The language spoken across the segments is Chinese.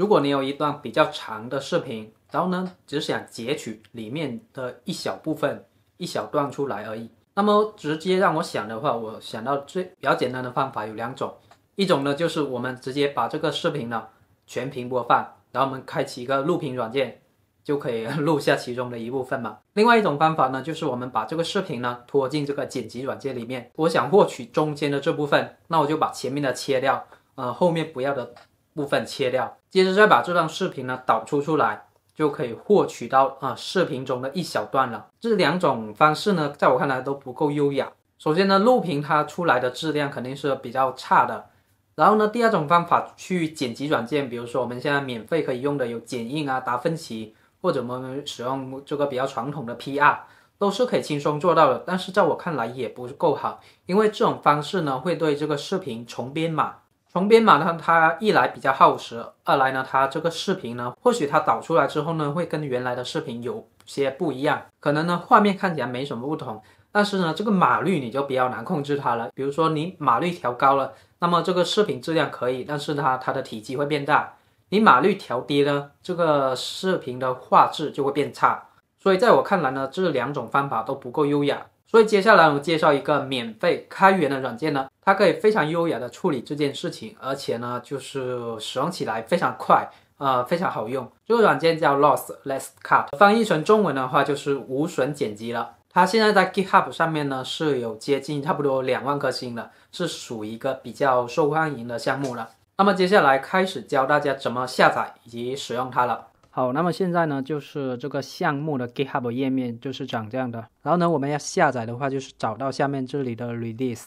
如果你有一段比较长的视频，然后呢，只想截取里面的一小部分、一小段出来而已，那么直接让我想的话，我想到最比较简单的方法有两种，一种呢就是我们直接把这个视频呢全屏播放，然后我们开启一个录屏软件，就可以录下其中的一部分嘛。另外一种方法呢，就是我们把这个视频呢拖进这个剪辑软件里面，我想获取中间的这部分，那我就把前面的切掉，呃，后面不要的部分切掉。接着再把这段视频呢导出出来，就可以获取到啊视频中的一小段了。这两种方式呢，在我看来都不够优雅。首先呢，录屏它出来的质量肯定是比较差的。然后呢，第二种方法去剪辑软件，比如说我们现在免费可以用的有剪映啊、达芬奇，或者我们使用这个比较传统的 PR，都是可以轻松做到的。但是在我看来也不够好，因为这种方式呢会对这个视频重编码。重编码呢，它一来比较耗时，二来呢，它这个视频呢，或许它导出来之后呢，会跟原来的视频有些不一样，可能呢画面看起来没什么不同，但是呢，这个码率你就比较难控制它了。比如说你码率调高了，那么这个视频质量可以，但是它它的体积会变大；你码率调低呢，这个视频的画质就会变差。所以在我看来呢，这两种方法都不够优雅。所以接下来我介绍一个免费开源的软件呢。它可以非常优雅的处理这件事情，而且呢，就是使用起来非常快，呃，非常好用。这个软件叫 Lossless Cut，翻译成中文的话就是无损剪辑了。它现在在 GitHub 上面呢是有接近差不多两万颗星的，是属于一个比较受欢迎的项目了。那么接下来开始教大家怎么下载以及使用它了。好，那么现在呢就是这个项目的 GitHub 页面就是长这样的。然后呢，我们要下载的话就是找到下面这里的 Release。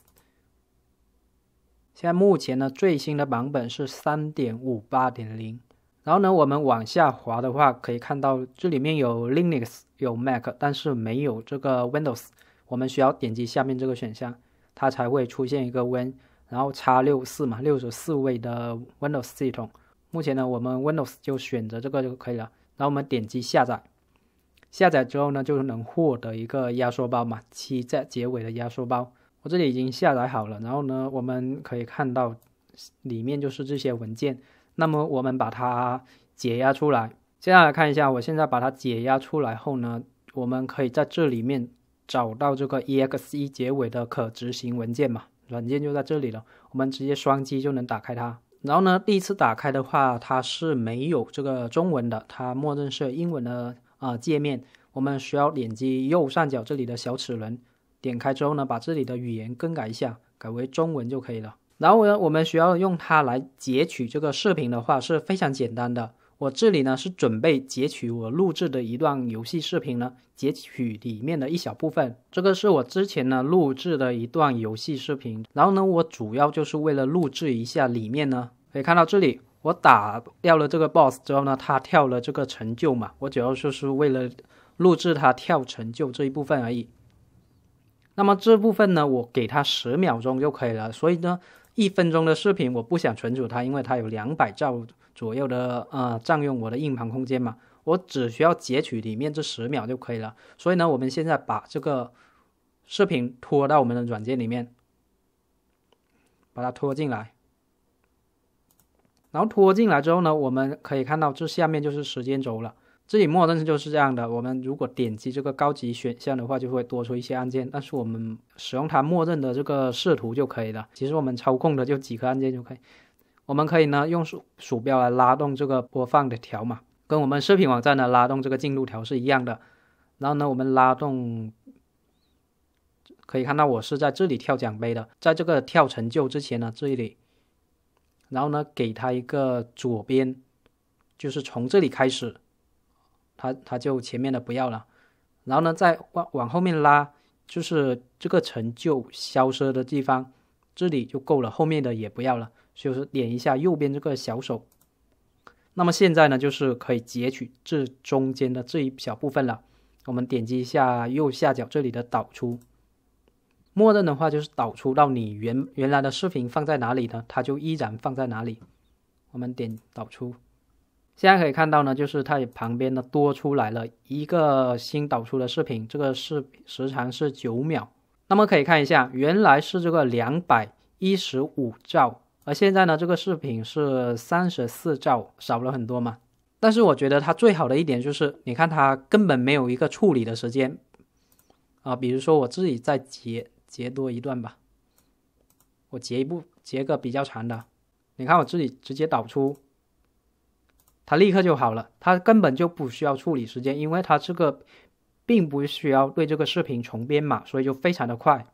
现在目前呢，最新的版本是三点五八点零。然后呢，我们往下滑的话，可以看到这里面有 Linux，有 Mac，但是没有这个 Windows。我们需要点击下面这个选项，它才会出现一个 Win，然后叉六四嘛，六十四位的 Windows 系统。目前呢，我们 Windows 就选择这个就可以了。然后我们点击下载，下载之后呢，就能获得一个压缩包嘛，七在结尾的压缩包。我这里已经下载好了，然后呢，我们可以看到里面就是这些文件。那么我们把它解压出来，现在来看一下。我现在把它解压出来后呢，我们可以在这里面找到这个 .exe 结尾的可执行文件嘛？软件就在这里了，我们直接双击就能打开它。然后呢，第一次打开的话，它是没有这个中文的，它默认是英文的啊界面。我们需要点击右上角这里的小齿轮。点开之后呢，把这里的语言更改一下，改为中文就可以了。然后呢，我们需要用它来截取这个视频的话是非常简单的。我这里呢是准备截取我录制的一段游戏视频呢，截取里面的一小部分。这个是我之前呢录制的一段游戏视频，然后呢，我主要就是为了录制一下里面呢，可以看到这里我打掉了这个 boss 之后呢，他跳了这个成就嘛，我主要就是为了录制他跳成就这一部分而已。那么这部分呢，我给它十秒钟就可以了。所以呢，一分钟的视频我不想存储它，因为它有两百兆左右的呃占用我的硬盘空间嘛。我只需要截取里面这十秒就可以了。所以呢，我们现在把这个视频拖到我们的软件里面，把它拖进来。然后拖进来之后呢，我们可以看到这下面就是时间轴了。这里默认是就是这样的。我们如果点击这个高级选项的话，就会多出一些按键。但是我们使用它默认的这个视图就可以了。其实我们操控的就几个按键就可以。我们可以呢用鼠鼠标来拉动这个播放的条嘛，跟我们视频网站呢拉动这个进度条是一样的。然后呢，我们拉动，可以看到我是在这里跳奖杯的，在这个跳成就之前呢这里。然后呢，给它一个左边，就是从这里开始。它它就前面的不要了，然后呢再往往后面拉，就是这个成就消失的地方，这里就够了，后面的也不要了，就是点一下右边这个小手。那么现在呢，就是可以截取这中间的这一小部分了。我们点击一下右下角这里的导出，默认的话就是导出到你原原来的视频放在哪里呢？它就依然放在哪里。我们点导出。现在可以看到呢，就是它也旁边呢多出来了一个新导出的视频，这个视时长是九秒。那么可以看一下，原来是这个两百一十五兆，而现在呢这个视频是三十四兆，少了很多嘛。但是我觉得它最好的一点就是，你看它根本没有一个处理的时间啊。比如说我自己再截截多一段吧，我截一部截个比较长的，你看我自己直接导出。它立刻就好了，它根本就不需要处理时间，因为它这个并不需要对这个视频重编码，所以就非常的快。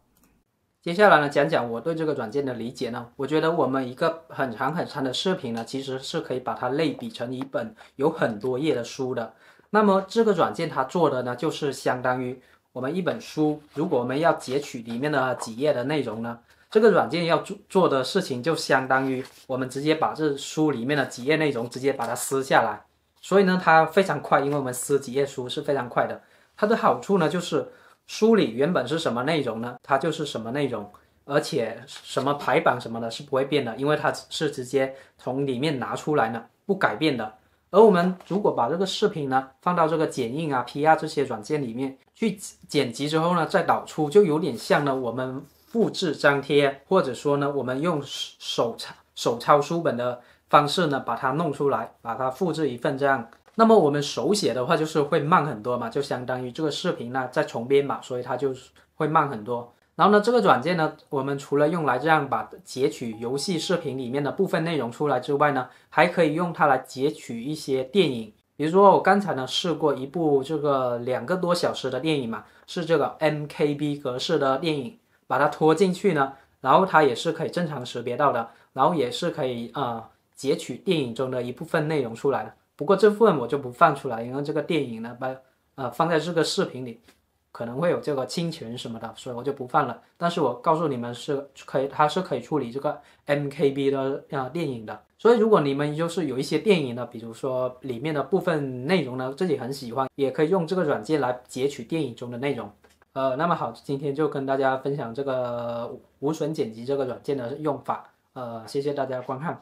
接下来呢，讲讲我对这个软件的理解呢。我觉得我们一个很长很长的视频呢，其实是可以把它类比成一本有很多页的书的。那么这个软件它做的呢，就是相当于我们一本书，如果我们要截取里面的几页的内容呢。这个软件要做做的事情，就相当于我们直接把这书里面的几页内容直接把它撕下来，所以呢，它非常快，因为我们撕几页书是非常快的。它的好处呢，就是书里原本是什么内容呢，它就是什么内容，而且什么排版什么的是不会变的，因为它是直接从里面拿出来呢，不改变的。而我们如果把这个视频呢放到这个剪映啊、PR 这些软件里面去剪辑之后呢，再导出，就有点像呢我们。复制粘贴，或者说呢，我们用手抄手抄书本的方式呢，把它弄出来，把它复制一份这样。那么我们手写的话，就是会慢很多嘛，就相当于这个视频呢在重编码，所以它就会慢很多。然后呢，这个软件呢，我们除了用来这样把截取游戏视频里面的部分内容出来之外呢，还可以用它来截取一些电影。比如说我刚才呢试过一部这个两个多小时的电影嘛，是这个 m k b 格式的电影。把它拖进去呢，然后它也是可以正常识别到的，然后也是可以啊截取电影中的一部分内容出来的。不过这部分我就不放出来，因为这个电影呢，把呃放在这个视频里可能会有这个侵权什么的，所以我就不放了。但是我告诉你们是可以，它是可以处理这个 m k b 的呃电影的。所以如果你们就是有一些电影呢，比如说里面的部分内容呢自己很喜欢，也可以用这个软件来截取电影中的内容。呃，那么好，今天就跟大家分享这个无损剪辑这个软件的用法。呃，谢谢大家观看。